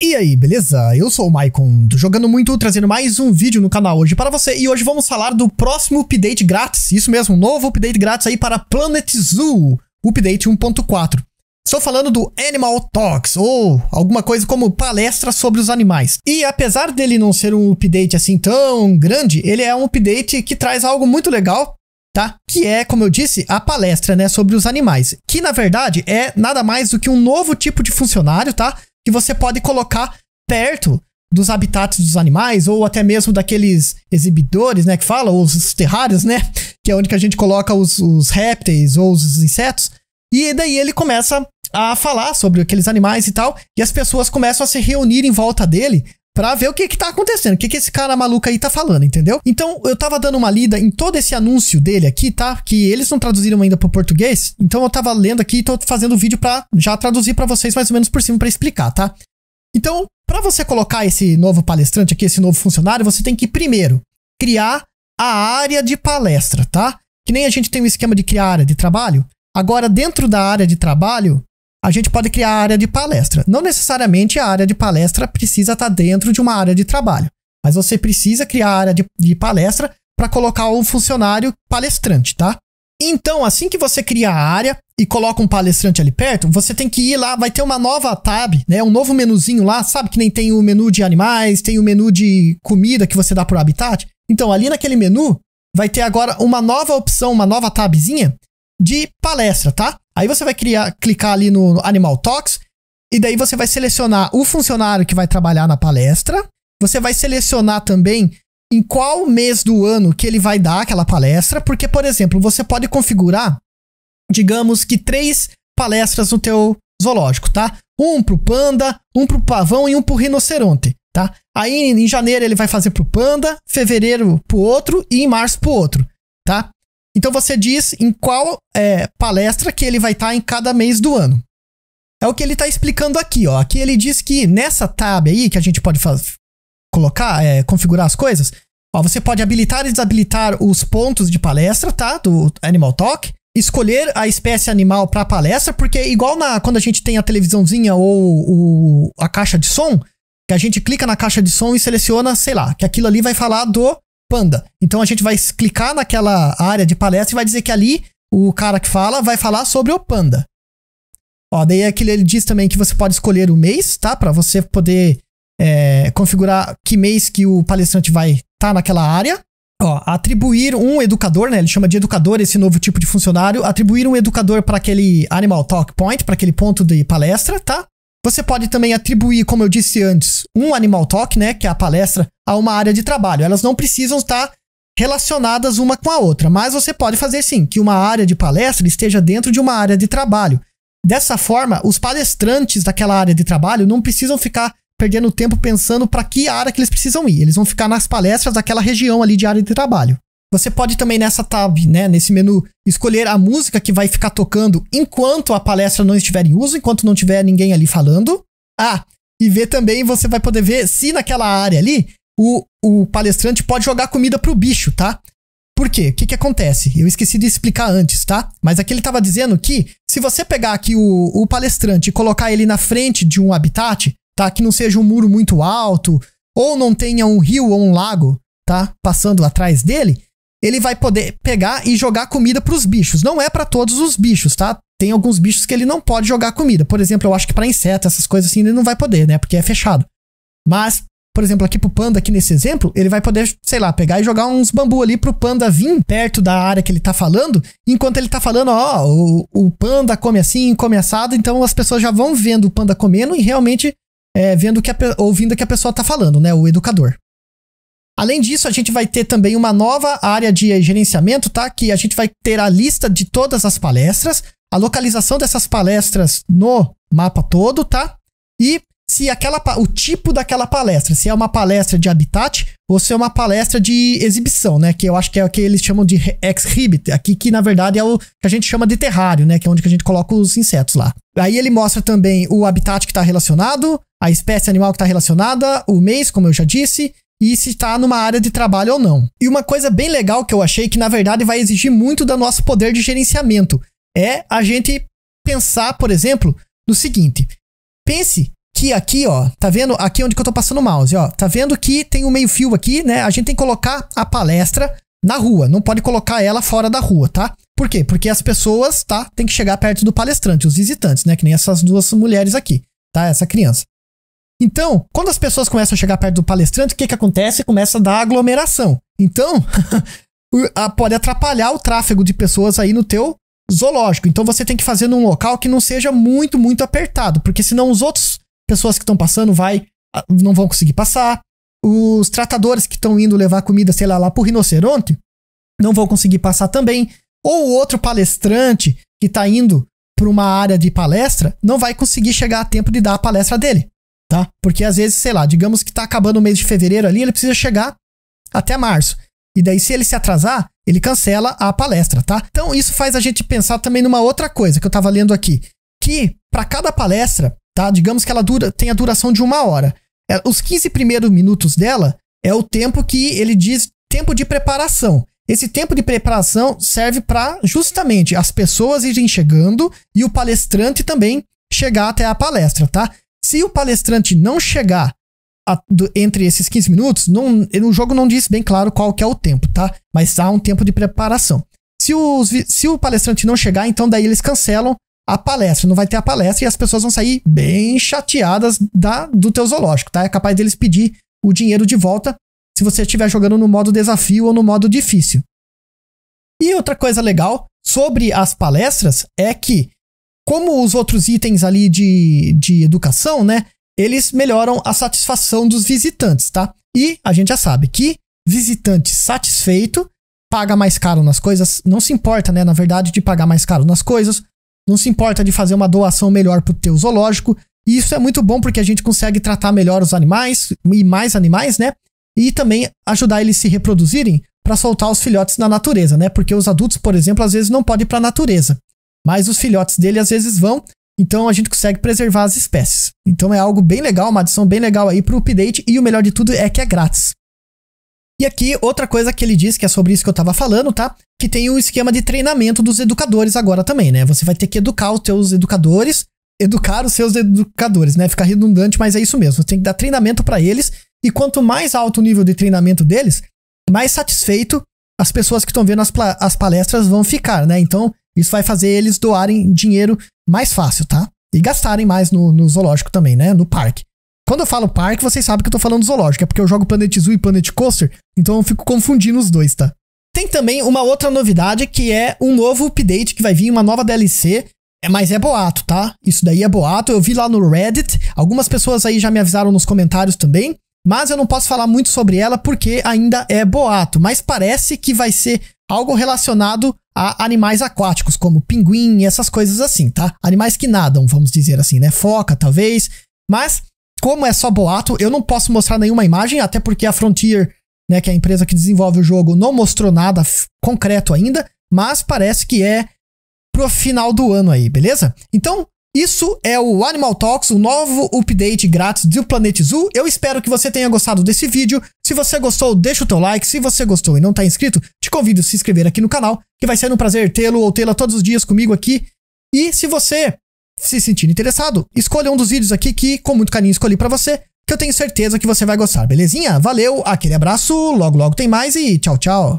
E aí, beleza? Eu sou o Maicon, do Jogando Muito, trazendo mais um vídeo no canal hoje para você. E hoje vamos falar do próximo update grátis, isso mesmo, um novo update grátis aí para Planet Zoo, update 1.4. Estou falando do Animal Talks, ou alguma coisa como palestra sobre os animais. E apesar dele não ser um update assim tão grande, ele é um update que traz algo muito legal, tá? Que é, como eu disse, a palestra, né, sobre os animais. Que, na verdade, é nada mais do que um novo tipo de funcionário, tá? que você pode colocar perto dos habitats dos animais, ou até mesmo daqueles exibidores, né, que fala, os terrários, né, que é onde que a gente coloca os, os répteis ou os insetos. E daí ele começa a falar sobre aqueles animais e tal, e as pessoas começam a se reunir em volta dele para ver o que que tá acontecendo, o que que esse cara maluco aí tá falando, entendeu? Então, eu tava dando uma lida em todo esse anúncio dele aqui, tá? Que eles não traduziram ainda pro português, então eu tava lendo aqui e tô fazendo o vídeo para já traduzir para vocês mais ou menos por cima para explicar, tá? Então, para você colocar esse novo palestrante aqui, esse novo funcionário, você tem que primeiro criar a área de palestra, tá? Que nem a gente tem um esquema de criar área de trabalho. Agora, dentro da área de trabalho, a gente pode criar a área de palestra. Não necessariamente a área de palestra precisa estar dentro de uma área de trabalho, mas você precisa criar a área de, de palestra para colocar um funcionário palestrante, tá? Então, assim que você cria a área e coloca um palestrante ali perto, você tem que ir lá, vai ter uma nova tab, né? Um novo menuzinho lá, sabe que nem tem o menu de animais, tem o menu de comida que você dá pro habitat? Então, ali naquele menu, vai ter agora uma nova opção, uma nova tabzinha, de palestra, tá? Aí você vai criar, clicar ali no Animal Talks e daí você vai selecionar o funcionário que vai trabalhar na palestra. Você vai selecionar também em qual mês do ano que ele vai dar aquela palestra, porque por exemplo, você pode configurar, digamos que três palestras no teu zoológico, tá? Um pro panda, um pro pavão e um pro rinoceronte, tá? Aí em janeiro ele vai fazer pro panda, fevereiro pro outro e em março pro outro, tá? Então você diz em qual é, palestra que ele vai estar tá em cada mês do ano. É o que ele está explicando aqui, ó. Aqui ele diz que nessa tab aí que a gente pode colocar, é, configurar as coisas, ó, você pode habilitar e desabilitar os pontos de palestra, tá? Do Animal Talk. Escolher a espécie animal para palestra, porque igual na quando a gente tem a televisãozinha ou o, a caixa de som, que a gente clica na caixa de som e seleciona, sei lá, que aquilo ali vai falar do Panda. Então a gente vai clicar naquela área de palestra e vai dizer que ali o cara que fala vai falar sobre o Panda. Ó, daí aquele é ele diz também que você pode escolher o mês, tá? Para você poder é, configurar que mês que o palestrante vai estar tá naquela área. Ó, atribuir um educador, né? Ele chama de educador esse novo tipo de funcionário. Atribuir um educador para aquele Animal Talk Point, para aquele ponto de palestra, tá? Você pode também atribuir, como eu disse antes, um animal talk, né, que é a palestra, a uma área de trabalho. Elas não precisam estar relacionadas uma com a outra, mas você pode fazer sim que uma área de palestra esteja dentro de uma área de trabalho. Dessa forma, os palestrantes daquela área de trabalho não precisam ficar perdendo tempo pensando para que área que eles precisam ir. Eles vão ficar nas palestras daquela região ali de área de trabalho. Você pode também nessa tab, né, nesse menu, escolher a música que vai ficar tocando enquanto a palestra não estiver em uso, enquanto não tiver ninguém ali falando. Ah, e ver também, você vai poder ver se naquela área ali o, o palestrante pode jogar comida pro bicho, tá? Por quê? O que, que acontece? Eu esqueci de explicar antes, tá? Mas aqui ele estava dizendo que se você pegar aqui o, o palestrante e colocar ele na frente de um habitat, tá? Que não seja um muro muito alto, ou não tenha um rio ou um lago, tá? Passando atrás dele, ele vai poder pegar e jogar comida para os bichos. Não é para todos os bichos, tá? Tem alguns bichos que ele não pode jogar comida. Por exemplo, eu acho que para inseto, essas coisas assim, ele não vai poder, né? Porque é fechado. Mas, por exemplo, aqui pro panda, aqui nesse exemplo, ele vai poder, sei lá, pegar e jogar uns bambu ali pro panda vir perto da área que ele tá falando. Enquanto ele tá falando, ó, o, o panda come assim, come assado. Então as pessoas já vão vendo o panda comendo e realmente é, vendo que a, ouvindo o que a pessoa tá falando, né? O educador. Além disso, a gente vai ter também uma nova área de gerenciamento, tá? Que a gente vai ter a lista de todas as palestras, a localização dessas palestras no mapa todo, tá? E se aquela o tipo daquela palestra, se é uma palestra de habitat ou se é uma palestra de exibição, né? Que eu acho que é o que eles chamam de exhibit, aqui que na verdade é o que a gente chama de terrário, né? Que é onde que a gente coloca os insetos lá. Aí ele mostra também o habitat que está relacionado, a espécie animal que está relacionada, o mês, como eu já disse, e se está numa área de trabalho ou não. E uma coisa bem legal que eu achei que na verdade vai exigir muito do nosso poder de gerenciamento é a gente pensar, por exemplo, no seguinte: pense que aqui, ó, tá vendo? Aqui é onde que eu tô passando o mouse, ó, tá vendo que tem um meio fio aqui, né? A gente tem que colocar a palestra na rua, não pode colocar ela fora da rua, tá? Por quê? Porque as pessoas, tá? Tem que chegar perto do palestrante, os visitantes, né? Que nem essas duas mulheres aqui, tá? Essa criança. Então, quando as pessoas começam a chegar perto do palestrante, o que, que acontece? Começa a dar aglomeração. Então, pode atrapalhar o tráfego de pessoas aí no teu zoológico. Então, você tem que fazer num local que não seja muito, muito apertado, porque senão os outros pessoas que estão passando vai, não vão conseguir passar. Os tratadores que estão indo levar comida, sei lá, lá pro rinoceronte, não vão conseguir passar também. Ou outro palestrante que está indo para uma área de palestra, não vai conseguir chegar a tempo de dar a palestra dele tá? Porque às vezes, sei lá, digamos que tá acabando o mês de fevereiro ali, ele precisa chegar até março. E daí, se ele se atrasar, ele cancela a palestra, tá? Então, isso faz a gente pensar também numa outra coisa que eu tava lendo aqui. Que para cada palestra, tá? Digamos que ela dura, tem a duração de uma hora. É, os 15 primeiros minutos dela é o tempo que ele diz tempo de preparação. Esse tempo de preparação serve para justamente as pessoas irem chegando e o palestrante também chegar até a palestra, tá? Se o palestrante não chegar a, do, entre esses 15 minutos, não, o jogo não diz bem claro qual que é o tempo, tá? Mas há um tempo de preparação. Se, os, se o palestrante não chegar, então daí eles cancelam a palestra, não vai ter a palestra e as pessoas vão sair bem chateadas da, do teu zoológico, tá? É capaz deles pedir o dinheiro de volta se você estiver jogando no modo desafio ou no modo difícil. E outra coisa legal sobre as palestras é que como os outros itens ali de, de educação, né? Eles melhoram a satisfação dos visitantes, tá? E a gente já sabe que visitante satisfeito paga mais caro nas coisas, não se importa, né, na verdade, de pagar mais caro nas coisas, não se importa de fazer uma doação melhor pro teu zoológico. E isso é muito bom porque a gente consegue tratar melhor os animais e mais animais, né? E também ajudar eles a se reproduzirem para soltar os filhotes na natureza, né? Porque os adultos, por exemplo, às vezes não podem ir para a natureza mas os filhotes dele às vezes vão, então a gente consegue preservar as espécies. Então é algo bem legal, uma adição bem legal aí para o update, e o melhor de tudo é que é grátis. E aqui, outra coisa que ele diz, que é sobre isso que eu estava falando, tá? Que tem o um esquema de treinamento dos educadores agora também, né? Você vai ter que educar os seus educadores, educar os seus educadores, né? Fica redundante, mas é isso mesmo. Você tem que dar treinamento para eles, e quanto mais alto o nível de treinamento deles, mais satisfeito as pessoas que estão vendo as, as palestras vão ficar, né? Então, isso vai fazer eles doarem dinheiro mais fácil, tá? E gastarem mais no, no zoológico também, né? No parque. Quando eu falo parque, vocês sabem que eu tô falando zoológico, é porque eu jogo Planet Zoo e Planet Coaster, então eu fico confundindo os dois, tá? Tem também uma outra novidade que é um novo update que vai vir, uma nova DLC, é, mas é boato, tá? Isso daí é boato. Eu vi lá no Reddit, algumas pessoas aí já me avisaram nos comentários também, mas eu não posso falar muito sobre ela porque ainda é boato, mas parece que vai ser algo relacionado a animais aquáticos, como pinguim e essas coisas assim, tá? Animais que nadam, vamos dizer assim, né? Foca, talvez. Mas, como é só boato, eu não posso mostrar nenhuma imagem, até porque a Frontier, né, que é a empresa que desenvolve o jogo, não mostrou nada concreto ainda, mas parece que é pro final do ano aí, beleza? Então, isso é o Animal Talks, o novo update grátis do Planet Zoo. Eu espero que você tenha gostado desse vídeo. Se você gostou, deixa o teu like. Se você gostou e não está inscrito, te convido a se inscrever aqui no canal, que vai ser um prazer tê-lo ou tê-la todos os dias comigo aqui. E se você se sentir interessado, escolha um dos vídeos aqui que, com muito carinho, escolhi para você, que eu tenho certeza que você vai gostar, belezinha? Valeu, aquele abraço, logo logo tem mais e tchau, tchau!